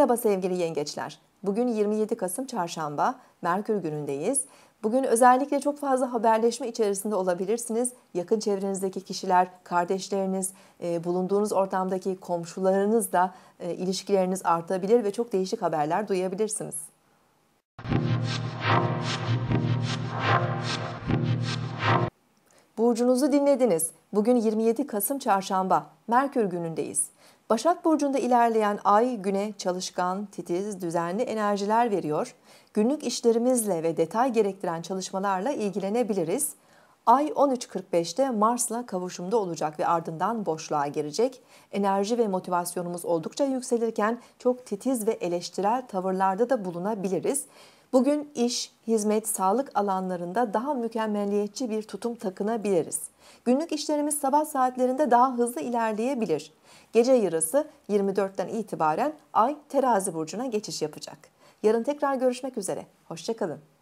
Merhaba sevgili yengeçler. Bugün 27 Kasım Çarşamba, Merkür günündeyiz. Bugün özellikle çok fazla haberleşme içerisinde olabilirsiniz. Yakın çevrenizdeki kişiler, kardeşleriniz, e, bulunduğunuz ortamdaki komşularınızla e, ilişkileriniz artabilir ve çok değişik haberler duyabilirsiniz. Burcunuzu dinlediniz. Bugün 27 Kasım Çarşamba, Merkür günündeyiz. Başak Burcu'nda ilerleyen ay güne çalışkan, titiz, düzenli enerjiler veriyor. Günlük işlerimizle ve detay gerektiren çalışmalarla ilgilenebiliriz. Ay 13.45'te Mars'la kavuşumda olacak ve ardından boşluğa girecek. Enerji ve motivasyonumuz oldukça yükselirken çok titiz ve eleştirel tavırlarda da bulunabiliriz. Bugün iş, hizmet, sağlık alanlarında daha mükemmelliyetçi bir tutum takınabiliriz. Günlük işlerimiz sabah saatlerinde daha hızlı ilerleyebilir. Gece yarısı 24'ten itibaren Ay terazi burcuna geçiş yapacak. Yarın tekrar görüşmek üzere. Hoşçakalın.